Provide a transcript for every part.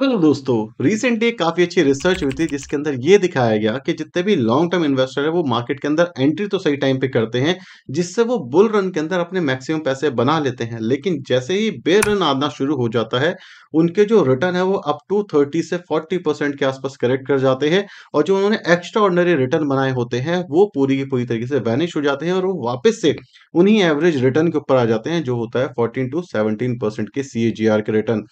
hello हाँ दोस्तों recently काफी अच्छी रिसर्च हुई थी जिसके अंदर ये दिखाया गया कि जितने भी लॉन्ग टर्म इन्वेस्टर है वो मार्केट के अंदर एंट्री तो सही टाइम पे करते हैं जिससे वो बुल रन के अंदर अपने मैक्सिमम पैसे बना लेते हैं लेकिन जैसे ही बेर रन आना शुरू हो जाता है उनके जो रिटर्न है वो अप टू थर्टी से फोर्टी परसेंट के आसपास करेक्ट कर जाते हैं और जो उन्होंने एक्स्ट्रा ऑर्डनरी रिटर्न बनाए होते हैं वो पूरी की पूरी तरीके से वैनिश हो जाते हैं और वो वापस से उन्हीं एवरेज रिटर्न के ऊपर आ जाते हैं जो होता है फोर्टीन टू सेवनटीन परसेंट के सी के रिटर्न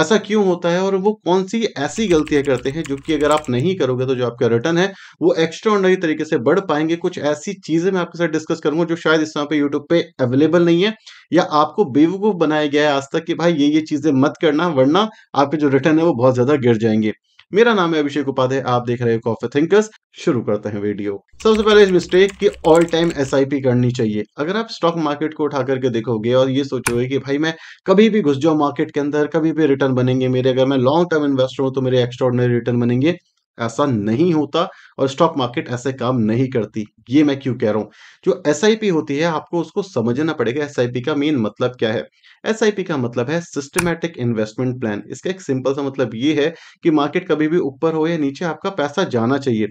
ऐसा क्यों होता है और वो कौन सी ऐसी गलतियां करते हैं जो कि अगर आप नहीं करोगे तो जो आपका रिटर्न है वो एक्स्ट्रा ऑर्डनरी तरीके से बढ़ पाएंगे कुछ ऐसी चीजें मैं आपके साथ डिस्कस करूंगा जो शायद इस समय पे यूट्यूब पे अवेलेबल नहीं है या आपको बेवकूफ बनाया गया है आज तक कि भाई ये ये चीजें मत करना वरना आपके जो रिटर्न है वो बहुत ज्यादा गिर जाएंगे मेरा नाम है अभिषेक उपाध्याय आप देख रहे हो कॉफी थिंकर्स शुरू करते हैं वीडियो सबसे पहले इस मिस्टेक की ऑल टाइम एस करनी चाहिए अगर आप स्टॉक मार्केट को उठा करके देखोगे और ये सोचोगे कि भाई मैं कभी भी घुस जाऊँ मार्केट के अंदर कभी भी रिटर्न बनेंगे मेरे अगर मैं लॉन्ग टर्म इन्वेस्टर हूँ तो मेरे एक्स्ट्रॉर्डनरी रिटर्न बनेंगे ऐसा नहीं होता और स्टॉक मार्केट ऐसे काम नहीं करती ये मैं क्यों कह रहा हूं जो एस होती है आपको उसको समझना पड़ेगा एस का मेन मतलब क्या है एस का मतलब है सिस्टमेटिक इन्वेस्टमेंट प्लान इसका एक सिंपल सा मतलब ये है कि मार्केट कभी भी ऊपर हो या नीचे आपका पैसा जाना चाहिए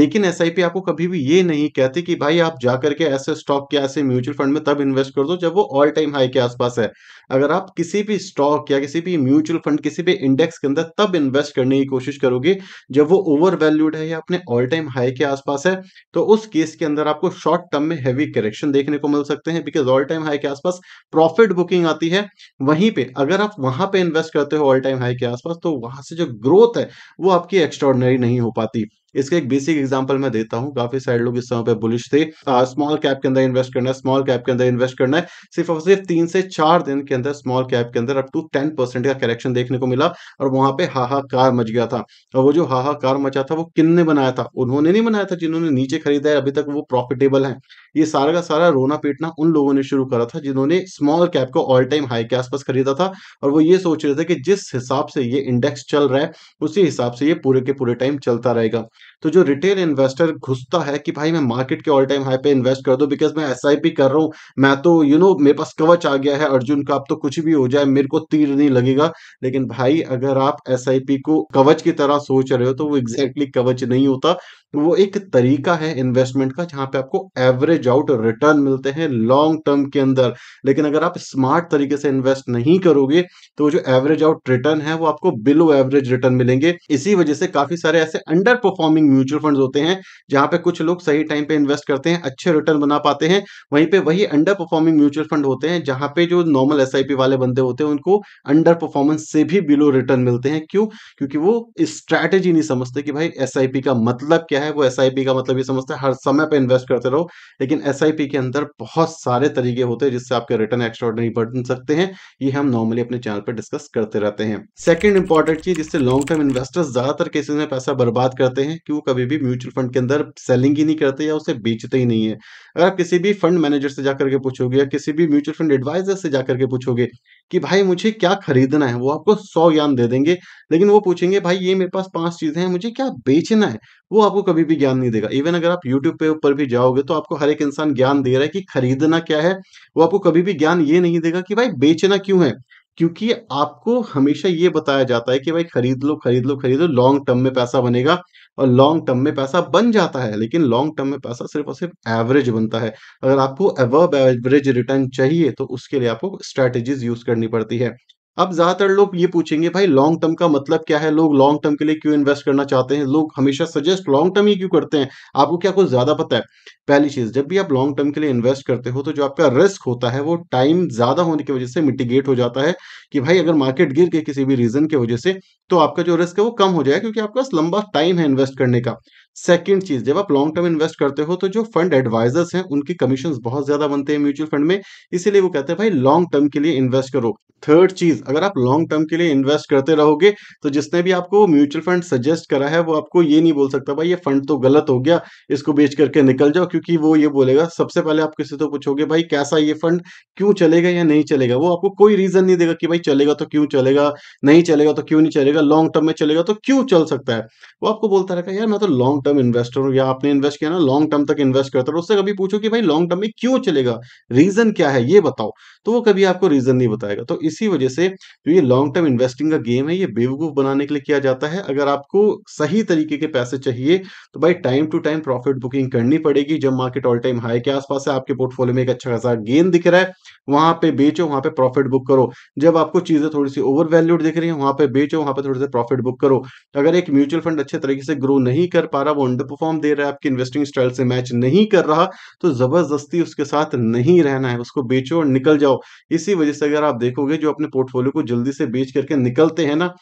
लेकिन एस आपको कभी भी ये नहीं कहती कि भाई आप जा करके ऐसे स्टॉक या ऐसे म्यूचुअल फंड में तब इन्वेस्ट कर दो जब वो ऑल टाइम हाई के आसपास है अगर आप किसी भी स्टॉक या किसी भी म्यूचुअल फंड किसी भी इंडेक्स के अंदर तब इन्वेस्ट करने की कोशिश करोगे जब वो ओवर वैल्यूड है या अपने ऑल टाइम हाई के आसपास है तो उस केस के अंदर आपको शॉर्ट टर्म में हैवी करेक्शन देखने को मिल सकते हैं बिकॉज ऑल टाइम हाई के आसपास प्रॉफिट बुकिंग आती है वहीं पे अगर आप वहां पे इन्वेस्ट करते हो ऑल टाइम हाई के आसपास तो वहां से जो ग्रोथ है वो आपकी एक्स्ट्रॉर्डनरी नहीं हो पाती इसका एक बेसिक एग्जाम्पल मैं देता हूँ काफी सारे लोग इस समय पे बुलिश थे स्मॉल कैप के अंदर इन्वेस्ट करना है स्मॉल कैप के अंदर इन्वेस्ट करना है सिर्फ और सिर्फ तीन से चार दिन के अंदर स्मॉल कैप के अंदर अप टू टेन परसेंट का करेक्शन देखने को मिला और वहां पे हाहाकार मच गया था और वो जो हाहाकार मचा था वो किन ने बनाया था उन्होंने नहीं बनाया था जिन्होंने नीचे खरीदा है अभी तक वो प्रॉफिटेबल है ये सारा का सारा रोना पीटना उन लोगों ने शुरू करा था जिन्होंने स्मॉल कैप को ऑल टाइम हाई के आसपास खरीदा था और वो ये सोच रहे थे कि जिस हिसाब से ये इंडेक्स चल रहा है उसी हिसाब से ये पूरे के पूरे टाइम चलता रहेगा तो जो रिटेल इन्वेस्टर घुसता है कि भाई मैं मार्केट के ऑल टाइम हाई पे इन्वेस्ट कर दो बिकॉज मैं एस कर रहा हूँ मैं तो यू you नो know, मेरे पास कवच आ गया है अर्जुन का अब तो कुछ भी हो जाए मेरे को तीर नहीं लगेगा लेकिन भाई अगर आप एस को कवच की तरह सोच रहे हो तो वो एग्जैक्टली exactly कवच नहीं होता तो वो एक तरीका है इन्वेस्टमेंट का जहां पे आपको एवरेज आउट रिटर्न मिलते हैं लॉन्ग टर्म के अंदर लेकिन अगर आप स्मार्ट तरीके से इन्वेस्ट नहीं करोगे तो जो एवरेज आउट रिटर्न है वो आपको बिलो एवरेज रिटर्न मिलेंगे इसी वजह से काफी सारे ऐसे अंडर परफॉर्मिंग म्यूचुअल फंड होते हैं जहां पे कुछ लोग सही टाइम पे इन्वेस्ट करते हैं अच्छे रिटर्न बना पाते हैं वहीं पे वही अंडर परफॉर्मिंग म्यूचुअल फंड होते हैं जहां पे जो नॉर्मल एस वाले बंदे होते हैं उनको अंडर परफॉर्मेंस से भी बिलो रिटर्न मिलते हैं क्यों क्योंकि वो स्ट्रैटेजी नहीं समझते कि भाई एस का मतलब क्या है है वो एस का मतलब ये समझते हैं हर समय पर इन्वेस्ट करते रहो लेकिन एस के अंदर बहुत सारे तरीके होते हैं जिससे आपके रिटर्न एक्स्ट्रॉर्डनरी बढ़ सकते हैं ये हम नॉर्मली अपने चैनल पर डिस्कस करते रहते हैं सेकेंड इंपॉर्टेंट चीज जिससे लॉन्ग टर्म इन्वेस्टर्स ज्यादातर केसेज में पैसा बर्बाद करते हैं कि वो कभी भी म्यूचुअल फंड के अंदर सेलिंग ही नहीं करते या उसे बेचते ही नहीं है अगर आप किसी भी फंड मैनेजर से जाकर के पूछोगे या किसी भी म्यूचुअल फंड एडवाइजर से जाकर के पूछोगे कि भाई मुझे क्या खरीदना है वो आपको सौ ज्ञान दे देंगे लेकिन वो पूछेंगे भाई ये मेरे पास पांच चीजें हैं मुझे क्या बेचना है वो आपको कभी भी ज्ञान नहीं देगा इवन अगर आप यूट्यूब पे ऊपर भी जाओगे तो आपको हर एक इंसान ज्ञान दे रहा है कि खरीदना क्या है वो आपको कभी भी ज्ञान ये नहीं देगा कि भाई बेचना क्यों है क्योंकि आपको हमेशा ये बताया जाता है कि भाई खरीद लो खरीद लो खरीद लो लॉन्ग टर्म में पैसा बनेगा और लॉन्ग टर्म में पैसा बन जाता है लेकिन लॉन्ग टर्म में पैसा सिर्फ और सिर्फ एवरेज बनता है अगर आपको अब एवरेज रिटर्न चाहिए तो उसके लिए आपको स्ट्रैटेजीज यूज करनी पड़ती है अब ज़्यादातर लोग ये पूछेंगे भाई लॉन्ग टर्म का मतलब क्या है लोग लॉन्ग टर्म के लिए क्यों इन्वेस्ट करना चाहते हैं लोग हमेशा सजेस्ट लॉन्ग टर्म ही क्यों करते हैं आपको क्या कुछ ज़्यादा पता है पहली चीज़ जब भी आप लॉन्ग टर्म के लिए इन्वेस्ट करते हो तो जो आपका रिस्क होता है वो टाइम ज़्यादा होने की वजह से मिटिगेट हो जाता है कि भाई अगर मार्केट गिर गए किसी भी रीज़न की वजह से तो आपका जो रिस्क है वो कम हो जाए क्योंकि आपका लंबा टाइम है इन्वेस्ट करने का सेकेंड चीज जब आप लॉन्ग टर्म इन्वेस्ट करते हो तो जो फंड एडवाइजर्स हैं उनकी कमीशन बहुत ज्यादा बनते हैं म्यूचुअल फंड में इसीलिए वो कहते हैं भाई लॉन्ग टर्म के लिए इन्वेस्ट करो थर्ड चीज अगर आप लॉन्ग टर्म के लिए इन्वेस्ट करते रहोगे तो जिसने भी आपको म्यूचुअल फंड सजेस्ट करा है वो आपको ये नहीं बोल सकता भाई ये फंड तो गलत हो गया इसको बेच करके निकल जाओ क्योंकि वो ये बोलेगा सबसे पहले आप किसी तो पूछोगे भाई कैसा ये फंड क्यों चलेगा या नहीं चलेगा वो आपको कोई रीजन नहीं देगा कि भाई चलेगा तो क्यों चलेगा नहीं चलेगा तो क्यों नहीं चलेगा लॉन्ग टर्म में चलेगा तो क्यों चल सकता है वो आपको बोलता रहेगा यार मैं तो लॉन्ग टर्म इन्वेस्टर हो या आपने इन्वेस्ट किया ना लॉन्ग टर्म तक इन्वेस्ट करता है उससे कभी पूछो कि भाई लॉन्ग टर्म में क्यों चलेगा रीजन क्या है ये बताओ तो वो कभी आपको रीजन नहीं बताएगा तो इसी वजह से जो ये लॉन्ग टर्म इन्वेस्टिंग का गेम है ये बेवकूफ बनाने के लिए किया जाता है अगर आपको सही तरीके के पैसे चाहिए तो भाई time to time profit booking करनी पड़ेगी जब मार्केट ऑल टाइम हाई के आसपास है आपके पोर्टफोलियो में एक अच्छा खासा गेन दिख रहा है वहां पे बेचो वहां पे प्रॉफिट बुक करो जब आपको चीजें थोड़ी सी ओवर वैल्यूड दिख रही है वहां पे बेचो वहां पे थोड़े से प्रॉफिट बुक करो अगर एक म्यूचुअल फंड अच्छे तरीके से ग्रो नहीं कर पा रहा वो अंडर परफॉर्म दे रहा है आपकी इन्वेस्टिंग स्टाइल से मैच नहीं कर रहा तो जबरदस्ती उसके साथ नहीं रहना है उसको बेचो और निकल जाओ इसी वजह से अगर आप देखोगे जो अपने पोर्टफोलियो को जल्दी से बेच करके निकलते हैं ना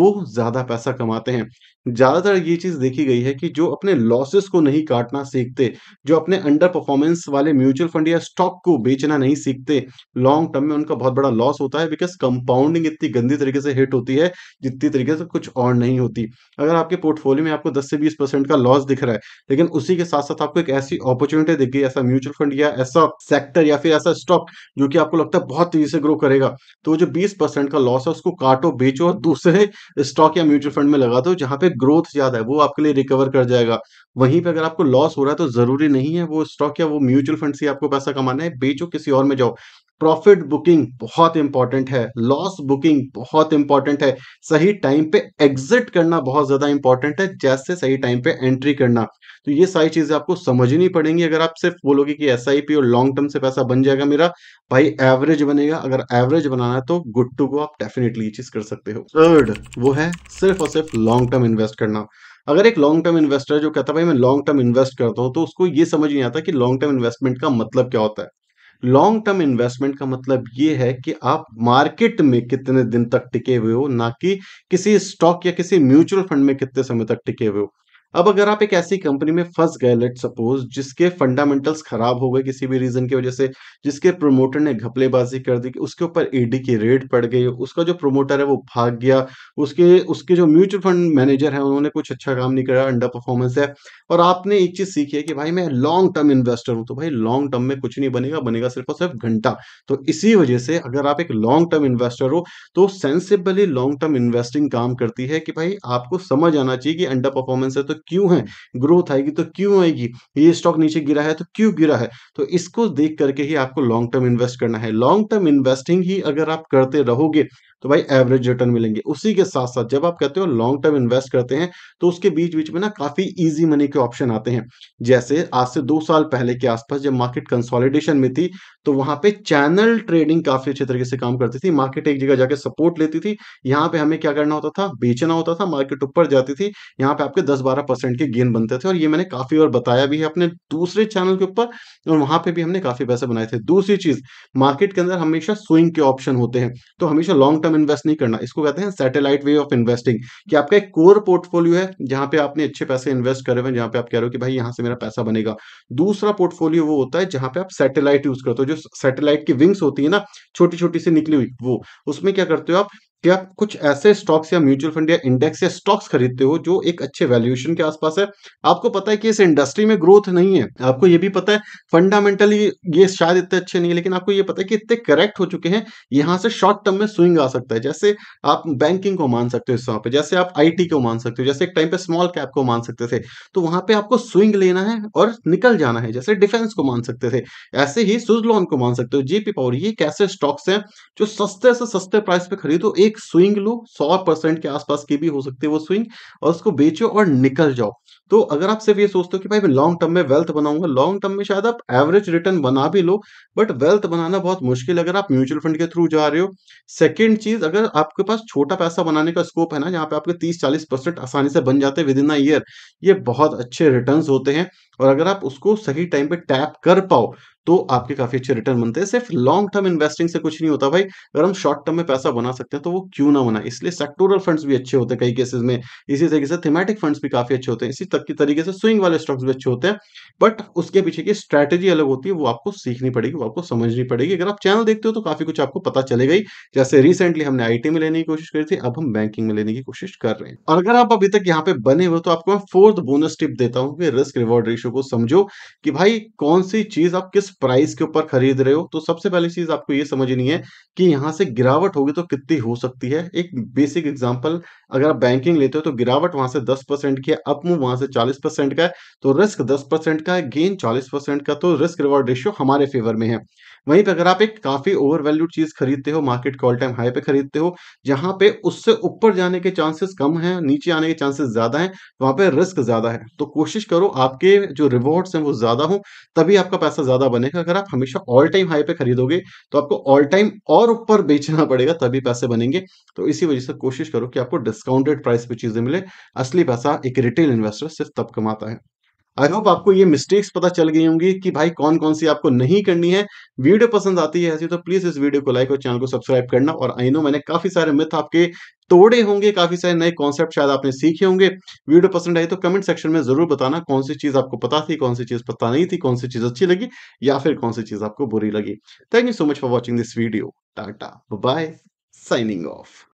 वो ज्यादा पैसा कमाते हैं ज़्यादातर ये चीज़ देखी गई है कि जो अपने लॉसेस को नहीं काटना सीखते जो अपने अंडर परफॉर्मेंस वाले म्यूचुअल फंड या स्टॉक को बेचना नहीं सीखते लॉन्ग टर्म में उनका बहुत बड़ा लॉस होता है बिकॉज कंपाउंडिंग इतनी गंदी तरीके से हिट होती है जितनी तरीके से कुछ और नहीं होती अगर आपके पोर्टफोलियो में आपको दस से बीस का लॉस दिख रहा है लेकिन उसी के साथ साथ आपको एक ऐसी अपॉर्चुनिटी दिख गई ऐसा म्यूचुअल फंड या ऐसा सेक्टर या फिर ऐसा स्टॉक जो कि आपको लगता है बहुत तेजी से ग्रो करेगा तो जो बीस का लॉस है उसको काटो बेचो और दूसरे स्टॉक या म्यूचुअल फंड में लगा दो जहां पे ग्रोथ ज़्यादा है वो आपके लिए रिकवर कर जाएगा वहीं पे अगर आपको लॉस हो रहा है तो ज़रूरी नहीं है वो स्टॉक या वो म्यूचुअल फंड से आपको पैसा कमाना है बेचो किसी और में जाओ प्रॉफिट बुकिंग बहुत इंपॉर्टेंट है लॉस बुकिंग बहुत इंपॉर्टेंट है सही टाइम पे एग्जिट करना बहुत ज्यादा इंपॉर्टेंट है जैसे सही टाइम पे एंट्री करना तो ये सारी चीजें आपको समझनी पड़ेंगी अगर आप सिर्फ बोलोगे कि एस और लॉन्ग टर्म से पैसा बन जाएगा मेरा भाई एवरेज बनेगा अगर एवरेज बनाना है तो गुड टू गो आप डेफिनेटली ये चीज कर सकते हो थर्ड वो है सिर्फ और सिर्फ लॉन्ग टर्म इन्वेस्ट करना अगर एक लॉन्ग टर्म इन्वेस्टर जो कहता है भाई मैं लॉन्ग टर्म इन्वेस्ट करता हूँ तो उसको ये समझ नहीं आता कि लॉन्ग टर्म इन्वेस्टमेंट का मतलब क्या होता है लॉन्ग टर्म इन्वेस्टमेंट का मतलब ये है कि आप मार्केट में कितने दिन तक टिके हुए हो ना कि किसी स्टॉक या किसी म्यूचुअल फंड में कितने समय तक टिके हुए हो अब अगर आप एक ऐसी कंपनी में फंस गए लेट सपोज जिसके फंडामेंटल्स खराब हो गए किसी भी रीजन की वजह से जिसके प्रोमोटर ने घपलेबाजी कर दी उसके ऊपर ईडी की रेड पड़ गई उसका जो प्रोमोटर है वो भाग गया उसके उसके जो म्यूचुअल फंड मैनेजर है उन्होंने कुछ अच्छा काम नहीं करा अंडर परफॉर्मेंस है और आपने एक चीज सीखी है कि भाई मैं लॉन्ग टर्म इन्वेस्टर हूं तो भाई लॉन्ग टर्म में कुछ नहीं बनेगा बनेगा सिर्फ और सिर्फ घंटा तो इसी वजह से अगर आप एक लॉन्ग टर्म इन्वेस्टर हो तो सेंसिबली लॉन्ग टर्म इन्वेस्टिंग काम करती है कि भाई आपको समझ आना चाहिए कि अंडर परफॉर्मेंस है तो क्यों है ग्रोथ आएगी तो क्यों आएगी ये स्टॉक नीचे गिरा है तो क्यों गिरा है तो इसको देख करके ही आपको लॉन्ग टर्म इन्वेस्ट करना है लॉन्ग टर्म इन्वेस्टिंग ही अगर आप करते रहोगे तो भाई एवरेज रिटर्न मिलेंगे उसी के साथ साथ जब आप कहते हो लॉन्ग टर्म इन्वेस्ट करते हैं तो उसके बीच बीच में ना काफी इजी मनी के ऑप्शन आते हैं जैसे आज से दो साल पहले के आसपास जब मार्केट कंसोलिडेशन में थी तो वहां पे चैनल ट्रेडिंग काफी अच्छे तरीके से काम करती थी मार्केट एक जगह जाके सपोर्ट लेती थी यहाँ पे हमें क्या करना होता था बेचना होता था मार्केट ऊपर जाती थी यहाँ पे आपके दस बारह परसेंट के गेन बनते थे और ये मैंने काफी और बताया भी है अपने दूसरे चैनल के ऊपर और वहां पर भी हमने काफी पैसे बनाए थे दूसरी चीज मार्केट के अंदर हमेशा स्विंग के ऑप्शन होते हैं तो हमेशा लॉन्ग टर्म हम इन्वेस्ट नहीं करना इसको कहते हैं सैटेलाइट वे ऑफ इन्वेस्टिंग कि आपका एक कोर पोर्टफोलियो है जहां पे आपने अच्छे पैसे इन्वेस्ट करे हुए हैं जहां पे आप कह रहे हो कि भाई यहां से मेरा पैसा बनेगा दूसरा पोर्टफोलियो वो होता है जहां पे आप सैटेलाइट यूज करते हो जो सैटेलाइट की विंग्स होती है ना छोटी छोटी सी निकली हुई वो उसमें क्या करते हो आप कि आप कुछ ऐसे स्टॉक्स या म्यूचुअल फंड या इंडेक्स या स्टॉक्स खरीदते हो जो एक अच्छे वैल्यूएशन के आसपास है आपको पता है कि इस इंडस्ट्री में ग्रोथ नहीं है आपको ये भी पता है फंडामेंटली ये शायद इतने अच्छे नहीं है लेकिन आपको ये पता है कि इतने करेक्ट हो चुके हैं यहाँ से शॉर्ट टर्म में स्विंग आ सकता है जैसे आप बैंकिंग को मान सकते हो इस वहां पर जैसे आप आई को मान सकते हो जैसे एक टाइम पे स्मॉल कैप को मान सकते थे तो वहां पर आपको स्विंग लेना है और निकल जाना है जैसे डिफेंस को मान सकते थे ऐसे ही सुजलॉन को मान सकते हो जेपी पावर ये कैसे स्टॉक्स हैं जो सस्ते से सस्ते प्राइस पे खरीदो एक एक स्विंग लो सौ परसेंट के आसपास की भी हो सकती है वो स्विंग और उसको बेचो और निकल जाओ तो अगर आप सिर्फ ये सोचते हो कि भाई मैं लॉन्ग टर्म में वेल्थ बनाऊंगा लॉन्ग टर्म में शायद आप एवरेज रिटर्न बना भी लो बट वेल्थ बनाना बहुत मुश्किल अगर आप म्यूचुअल फंड के थ्रू जा रहे हो सेकेंड चीज अगर आपके पास छोटा पैसा बनाने का स्कोप है ना यहाँ पे आपके तीस चालीस परसेंट आसानी से बन जाते हैं विद इन अ ईयर ये बहुत अच्छे रिटर्न होते हैं और अगर आप उसको सही टाइम पे टैप कर पाओ तो आपके काफी अच्छे रिटर्न बनते हैं सिर्फ लॉन्ग टर्म इन्वेस्टिंग से कुछ नहीं होता भाई अगर हम शॉर्ट टर्म में पैसा बना सकते हैं तो वो क्यों ना बना इसलिए सेक्टोरल फंड्स भी अच्छे होते हैं कई केसेस में इसी तरीके से थीमेटिक फंड्स भी काफी अच्छे होते हैं इसी तक की तरीके से स्विंग वाले स्टॉक्स भी अच्छे होते हैं बट उसके पीछे की स्ट्रैटेजी अलग होती है वो आपको सीखनी पड़ेगी वो आपको समझनी पड़ेगी अगर आप चैनल देखते हो तो काफी कुछ आपको पता चले गई जैसे रिसेंटली हमने आई में लेने की कोशिश करी थी अब हम बैंकिंग में लेने की कोशिश कर रहे हैं और अगर आप अभी तक यहाँ पे बने हो तो आपको मैं फोर्थ बोनस टिप देता हूँ कि रिस्क रिवॉर्ड रेशियो को समझो कि भाई कौन सी चीज आप किस प्राइस के ऊपर खरीद रहे हो तो सबसे पहली चीज आपको ये समझनी है कि यहाँ से गिरावट होगी तो कितनी हो सकती है एक बेसिक एग्जाम्पल अगर आप बैंकिंग लेते हो तो गिरावट वहां से दस परसेंट की है अपमूव वहां से चालीस परसेंट का है तो रिस्क दस परसेंट का है गेन चालीस परसेंट का तो रिस्क रिवॉर्ड रेशियो हमारे फेवर में है वहीं पर अगर आप एक काफी ओवर वैल्यूड चीज खरीदते हो मार्केट को ऑल टाइम हाई पे खरीदते हो जहां पे उससे ऊपर जाने के चांसेस कम हैं नीचे आने के चांसेस ज्यादा हैं वहां पे रिस्क ज्यादा है तो कोशिश करो आपके जो रिवॉर्ड्स हैं वो ज्यादा हो तभी आपका पैसा ज्यादा बनेगा अगर आप हमेशा ऑल टाइम हाई पे खरीदोगे तो आपको ऑल टाइम और ऊपर बेचना पड़ेगा तभी पैसे बनेंगे तो इसी वजह से कोशिश करो कि आपको डिस्काउंटेड प्राइस पे चीजें मिले असली पैसा एक रिटेल इन्वेस्टर सिर्फ तब कमाता है आई होप आपको ये मिस्टेक्स पता चल गई होंगी कि भाई कौन कौन सी आपको नहीं करनी है वीडियो पसंद आती है ऐसी तो प्लीज इस वीडियो को लाइक और चैनल को सब्सक्राइब करना और आई नो मैंने काफी सारे मिथ आपके तोड़े होंगे काफी सारे नए कॉन्सेप्ट शायद आपने सीखे होंगे वीडियो पसंद आई तो कमेंट सेक्शन में जरूर बताना कौन सी चीज आपको पता थी कौन सी चीज पता नहीं थी कौन सी चीज अच्छी लगी या फिर कौन सी चीज आपको बुरी लगी thank you so much for watching this video tata bye signing of